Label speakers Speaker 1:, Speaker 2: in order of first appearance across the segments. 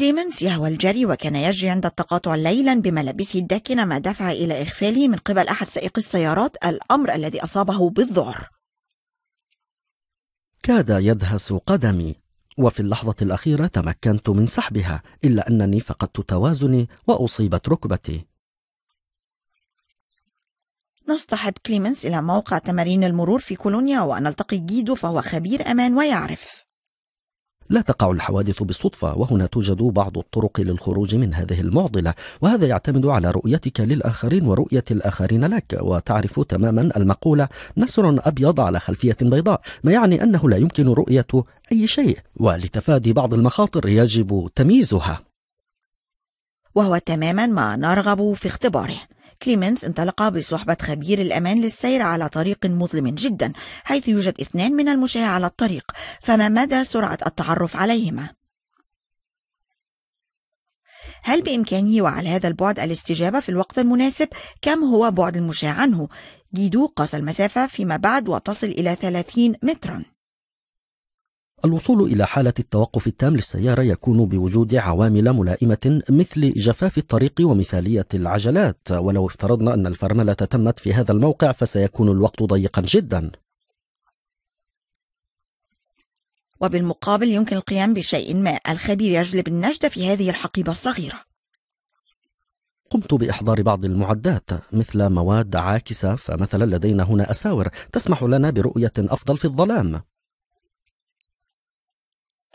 Speaker 1: كليمنس يهوى الجري وكان يجري عند التقاطع ليلا بملابسه الداكنة ما دفع إلى إغفاله من قبل أحد سائقي السيارات الأمر الذي أصابه بالذعر
Speaker 2: كاد يدهس قدمي وفي اللحظة الأخيرة تمكنت من سحبها إلا أنني فقدت توازني وأصيبت ركبتي
Speaker 1: نصطحب كليمنس إلى موقع تمارين المرور في كولونيا ونلتقي جيدو فهو خبير أمان ويعرف
Speaker 2: لا تقع الحوادث بالصدفة وهنا توجد بعض الطرق للخروج من هذه المعضلة وهذا يعتمد على رؤيتك للآخرين ورؤية الآخرين لك وتعرف تماما المقولة نسر أبيض على خلفية بيضاء ما يعني أنه لا يمكن رؤية أي شيء ولتفادي بعض المخاطر يجب تمييزها
Speaker 1: وهو تماما ما نرغب في اختباره كليمنز انطلق بصحبة خبير الأمان للسير على طريق مظلم جدا حيث يوجد اثنان من المشاة على الطريق فما مدى سرعة التعرف عليهما؟ هل بإمكانه وعلى هذا البعد الاستجابة في الوقت المناسب؟ كم هو بعد المشاة عنه؟ جيدو قاس المسافة فيما بعد وتصل إلى 30 متراً
Speaker 2: الوصول إلى حالة التوقف التام للسيارة يكون بوجود عوامل ملائمة مثل جفاف الطريق ومثالية العجلات ولو افترضنا أن الفرملة تمت في هذا الموقع فسيكون الوقت ضيقا جدا
Speaker 1: وبالمقابل يمكن القيام بشيء ما الخبير يجلب النجدة في هذه الحقيبة الصغيرة
Speaker 2: قمت بإحضار بعض المعدات مثل مواد عاكسة فمثلا لدينا هنا أساور تسمح لنا برؤية أفضل في الظلام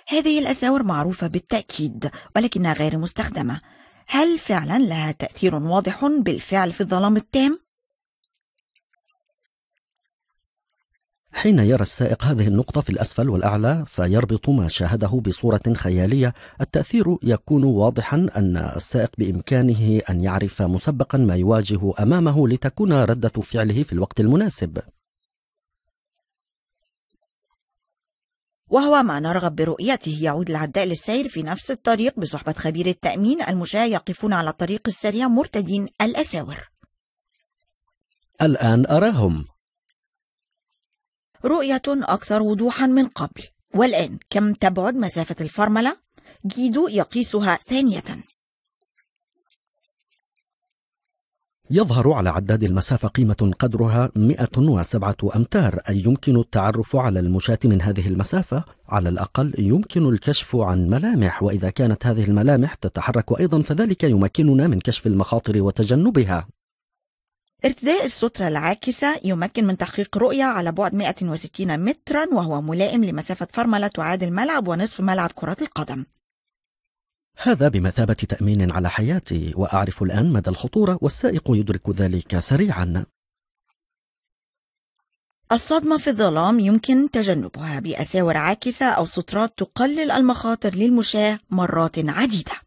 Speaker 1: هذه الأساور معروفة بالتأكيد ولكنها غير مستخدمة هل فعلا لها تأثير واضح بالفعل في الظلام التام؟
Speaker 2: حين يرى السائق هذه النقطة في الأسفل والأعلى فيربط ما شاهده بصورة خيالية، التأثير يكون واضحا أن السائق بإمكانه أن يعرف مسبقا ما يواجه أمامه لتكون ردة فعله في الوقت المناسب.
Speaker 1: وهو ما نرغب برؤيته يعود العداء للسير في نفس الطريق بصحبة خبير التأمين المشاة يقفون على الطريق السريع مرتدين الأساور
Speaker 2: الآن أراهم
Speaker 1: رؤية أكثر وضوحا من قبل والآن كم تبعد مسافة الفرملة؟ جيدو يقيسها ثانية
Speaker 2: يظهر على عداد المسافة قيمة قدرها 107 أمتار أي يمكن التعرف على المشاة من هذه المسافة على الأقل يمكن الكشف عن ملامح وإذا كانت هذه الملامح تتحرك أيضا فذلك يمكننا من كشف المخاطر وتجنبها
Speaker 1: ارتداء السترة العاكسة يمكن من تحقيق رؤية على بعد 160 مترا وهو ملائم لمسافة فرملة تعادل ملعب ونصف ملعب كرة القدم
Speaker 2: هذا بمثابة تأمين على حياتي وأعرف الآن مدى الخطورة والسائق يدرك ذلك سريعا
Speaker 1: الصدمة في الظلام يمكن تجنبها بأساور عاكسة أو سترات تقلل المخاطر للمشاة مرات عديدة